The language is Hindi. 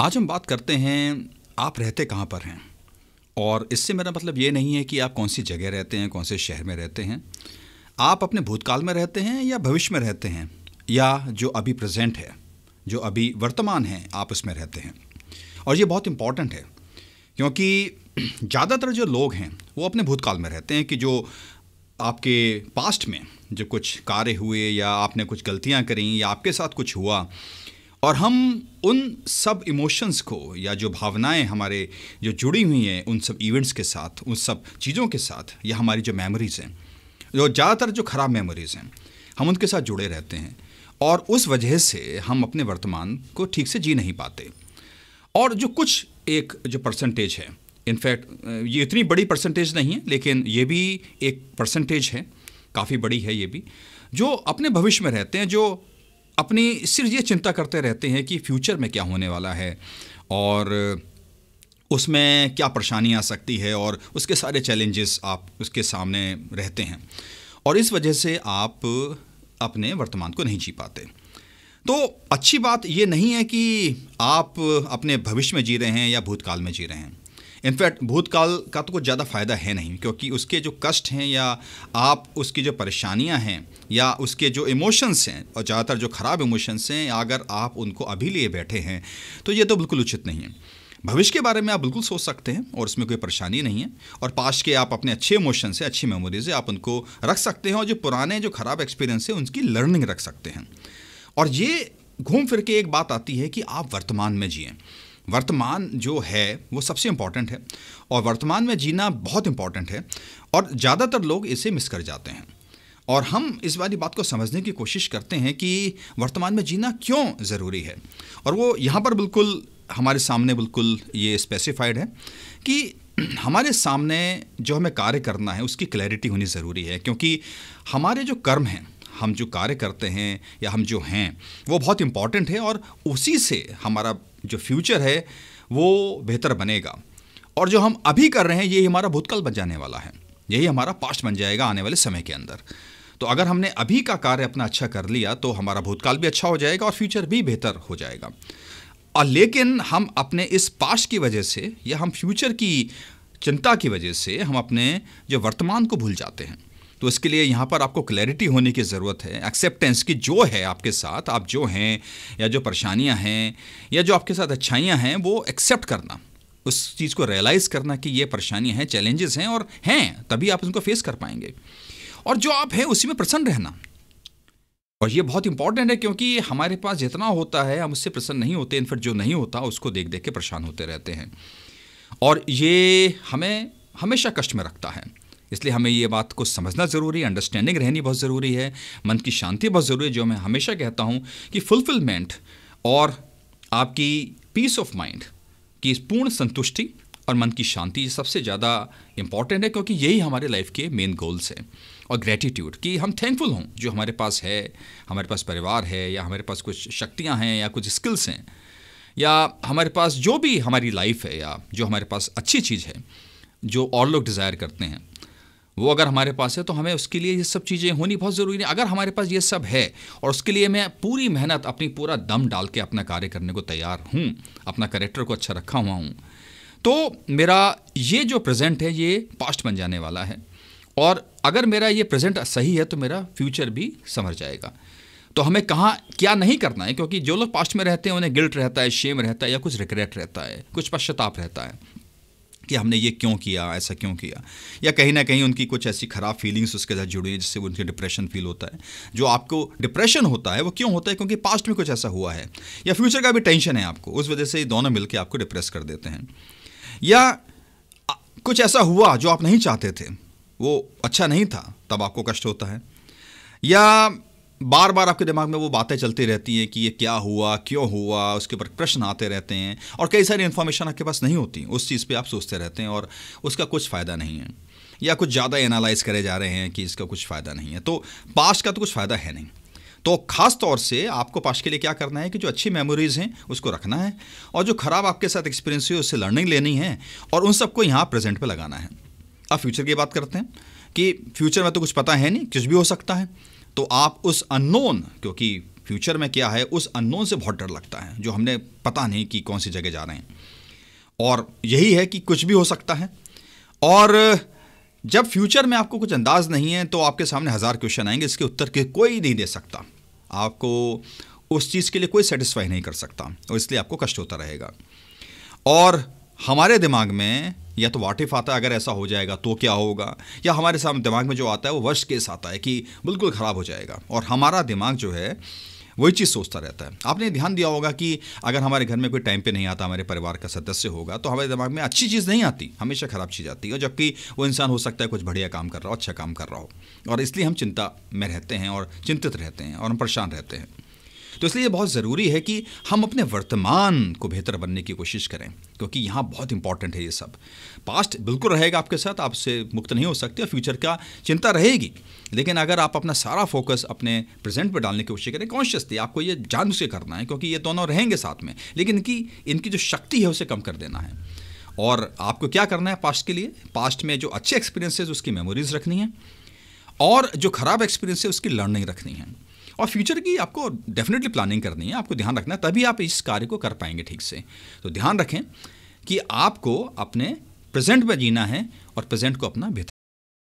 आज हम बात करते हैं आप रहते कहाँ पर हैं और इससे मेरा मतलब ये नहीं है कि आप कौन सी जगह रहते हैं कौन से शहर में रहते हैं आप अपने भूतकाल में रहते हैं या भविष्य में रहते हैं या जो अभी प्रेजेंट है जो अभी वर्तमान है आप उसमें रहते हैं और ये बहुत इम्पॉर्टेंट है क्योंकि ज़्यादातर जो लोग हैं वो अपने भूतकाल में रहते हैं कि जो आपके पास्ट में जो कुछ कार्य हुए या आपने कुछ गलतियाँ करी या आपके साथ कुछ हुआ और हम उन सब इमोशंस को या जो भावनाएं हमारे जो जुड़ी हुई हैं उन सब इवेंट्स के साथ उन सब चीज़ों के साथ या हमारी जो मेमोरीज़ हैं जो ज़्यादातर जो ख़राब मेमोरीज़ हैं हम उनके साथ जुड़े रहते हैं और उस वजह से हम अपने वर्तमान को ठीक से जी नहीं पाते और जो कुछ एक जो परसेंटेज है इनफैक्ट ये इतनी बड़ी परसेंटेज नहीं है लेकिन ये भी एक परसेंटेज है काफ़ी बड़ी है ये भी जो अपने भविष्य में रहते हैं जो अपनी सिर्फ ये चिंता करते रहते हैं कि फ्यूचर में क्या होने वाला है और उसमें क्या परेशानी आ सकती है और उसके सारे चैलेंजेस आप उसके सामने रहते हैं और इस वजह से आप अपने वर्तमान को नहीं जी पाते तो अच्छी बात ये नहीं है कि आप अपने भविष्य में जी रहे हैं या भूतकाल में जी रहे हैं इनफैक्ट भूतकाल का तो कुछ ज़्यादा फ़ायदा है नहीं क्योंकि उसके जो कष्ट हैं या आप उसकी जो परेशानियां हैं या उसके जो इमोशंस हैं और ज़्यादातर जो ख़राब इमोशंस हैं अगर आप उनको अभी लिए बैठे हैं तो ये तो बिल्कुल उचित नहीं है भविष्य के बारे में आप बिल्कुल सोच सकते हैं और उसमें कोई परेशानी नहीं है और पास्ट के आप अपने अच्छे इमोशन से अच्छी मेमोरीज से आप उनको रख सकते हैं और जो पुराने जो ख़राब एक्सपीरियंस है उनकी लर्निंग रख सकते हैं और ये घूम फिर के एक बात आती है कि आप वर्तमान में जिए वर्तमान जो है वो सबसे इम्पॉर्टेंट है और वर्तमान में जीना बहुत इम्पॉर्टेंट है और ज़्यादातर लोग इसे मिस कर जाते हैं और हम इस वाली बात को समझने की कोशिश करते हैं कि वर्तमान में जीना क्यों ज़रूरी है और वो यहाँ पर बिल्कुल हमारे सामने बिल्कुल ये स्पेसिफाइड है कि हमारे सामने जो हमें कार्य करना है उसकी क्लैरिटी होनी ज़रूरी है क्योंकि हमारे जो कर्म हैं हम जो कार्य करते हैं या हम जो हैं वो बहुत इम्पॉर्टेंट है और उसी से हमारा जो फ्यूचर है वो बेहतर बनेगा और जो हम अभी कर रहे हैं ये हमारा भूतकाल बन जाने वाला है यही हमारा पास्ट बन जाएगा आने वाले समय के अंदर तो अगर हमने अभी का कार्य अपना अच्छा कर लिया तो हमारा भूतकाल भी अच्छा हो जाएगा और फ्यूचर भी बेहतर हो जाएगा और लेकिन हम अपने इस पास्ट की वजह से या हम फ्यूचर की चिंता की वजह से हम अपने जो वर्तमान को भूल जाते हैं तो इसके लिए यहाँ पर आपको क्लैरिटी होने की ज़रूरत है एक्सेप्टेंस की जो है आपके साथ आप जो हैं या जो परेशानियाँ हैं या जो आपके साथ अच्छाइयाँ हैं वो एक्सेप्ट करना उस चीज़ को रियलाइज़ करना कि ये परेशानियाँ हैं चैलेंजेस हैं और हैं तभी आप उनको फेस कर पाएंगे और जो आप हैं उसी में प्रसन्न रहना और ये बहुत इंपॉर्टेंट है क्योंकि हमारे पास जितना होता है हम उससे प्रसन्न नहीं होते इनफेक्ट जो नहीं होता उसको देख देख के परेशान होते रहते हैं और ये हमें हमेशा कष्ट में रखता है इसलिए हमें ये बात को समझना ज़रूरी है अंडरस्टैंडिंग रहनी बहुत ज़रूरी है मन की शांति बहुत ज़रूरी है जो मैं हमेशा कहता हूँ कि फुलफिलमेंट और आपकी पीस ऑफ माइंड की पूर्ण संतुष्टि और मन की शांति सबसे ज़्यादा इम्पॉर्टेंट है क्योंकि यही हमारे लाइफ के मेन गोल्स हैं और ग्रेटिट्यूड कि हम थैंकफुल हों जो हमारे पास है हमारे पास परिवार है या हमारे पास कुछ शक्तियाँ हैं या कुछ स्किल्स हैं या हमारे पास जो भी हमारी लाइफ है या जो हमारे पास अच्छी चीज़ है जो और लोग डिज़ायर करते हैं वो अगर हमारे पास है तो हमें उसके लिए ये सब चीज़ें होनी बहुत ज़रूरी है अगर हमारे पास ये सब है और उसके लिए मैं पूरी मेहनत अपनी पूरा दम डाल के अपना कार्य करने को तैयार हूँ अपना करेक्टर को अच्छा रखा हुआ हूँ तो मेरा ये जो प्रेजेंट है ये पास्ट बन जाने वाला है और अगर मेरा ये प्रेजेंट सही है तो मेरा फ्यूचर भी समझ जाएगा तो हमें कहाँ क्या नहीं करना है क्योंकि जो लोग पास्ट में रहते हैं उन्हें गिल्ट रहता है शेम रहता है या कुछ रिग्रेट रहता है कुछ पश्चाताप रहता है कि हमने ये क्यों किया ऐसा क्यों किया या कहीं ना कहीं उनकी कुछ ऐसी ख़राब फीलिंग्स उसके साथ जुड़ी है जिससे उनके डिप्रेशन फील होता है जो आपको डिप्रेशन होता है वो क्यों होता है क्योंकि पास्ट में कुछ ऐसा हुआ है या फ्यूचर का भी टेंशन है आपको उस वजह से दोनों मिलकर आपको डिप्रेस कर देते हैं या कुछ ऐसा हुआ जो आप नहीं चाहते थे वो अच्छा नहीं था तब आपको कष्ट होता है या बार बार आपके दिमाग में वो बातें चलती रहती हैं कि ये क्या हुआ क्यों हुआ उसके ऊपर प्रश्न आते रहते हैं और कई सारी इन्फॉर्मेशन आपके पास नहीं होती उस चीज़ पे आप सोचते रहते हैं और उसका कुछ फ़ायदा नहीं है या कुछ ज़्यादा एनालाइज करे जा रहे हैं कि इसका कुछ फ़ायदा नहीं है तो पास्ट का तो कुछ फ़ायदा है नहीं तो खास तौर से आपको पास्ट के लिए क्या करना है कि जो अच्छी मेमोरीज़ हैं उसको रखना है और जो ख़राब आपके साथ एक्सपीरियंस हुई उससे लर्निंग लेनी है और उन सबको यहाँ प्रेजेंट पर लगाना है अब फ्यूचर की बात करते हैं कि फ्यूचर में तो कुछ पता है नहीं कुछ भी हो सकता है तो आप उस अननोन क्योंकि फ्यूचर में क्या है उस अननोन से बहुत डर लगता है जो हमने पता नहीं कि कौन सी जगह जा रहे हैं और यही है कि कुछ भी हो सकता है और जब फ्यूचर में आपको कुछ अंदाज नहीं है तो आपके सामने हज़ार क्वेश्चन आएंगे इसके उत्तर के कोई नहीं दे सकता आपको उस चीज़ के लिए कोई सेटिस्फाई नहीं कर सकता और इसलिए आपको कष्ट होता रहेगा और हमारे दिमाग में या तो वाटिफ आता है अगर ऐसा हो जाएगा तो क्या होगा या हमारे सामने दिमाग में जो आता है वो वर्ष केस आता है कि बिल्कुल ख़राब हो जाएगा और हमारा दिमाग जो है वही चीज़ सोचता रहता है आपने ध्यान दिया होगा कि अगर हमारे घर में कोई टाइम पे नहीं आता हमारे परिवार का सदस्य होगा तो हमारे दिमाग में अच्छी चीज़ नहीं आती हमेशा ख़राब चीज़ आती है जबकि वो इंसान हो सकता है कुछ बढ़िया काम कर रहा हो अच्छा काम कर रहा हो और इसलिए हम चिंता में रहते हैं और चिंतित रहते हैं और हम परेशान रहते हैं तो इसलिए बहुत ज़रूरी है कि हम अपने वर्तमान को बेहतर बनने की कोशिश करें क्योंकि यहाँ बहुत इंपॉर्टेंट है ये सब पास्ट बिल्कुल रहेगा आपके साथ आपसे मुक्त नहीं हो सकते फ्यूचर का चिंता रहेगी लेकिन अगर आप अपना सारा फोकस अपने प्रेजेंट पर डालने की कोशिश करें कॉन्शियसली आपको ये जान से करना है क्योंकि ये दोनों रहेंगे साथ में लेकिन इनकी इनकी जो शक्ति है उसे कम कर देना है और आपको क्या करना है पास्ट के लिए पास्ट में जो अच्छे एक्सपीरियंसेस उसकी मेमोरीज रखनी है और जो खराब एक्सपीरियंस है उसकी लर्निंग रखनी है और फ्यूचर की आपको डेफिनेटली प्लानिंग करनी है आपको ध्यान रखना तभी आप इस कार्य को कर पाएंगे ठीक से तो ध्यान रखें कि आपको अपने प्रेजेंट में जीना है और प्रेजेंट को अपना बेहतर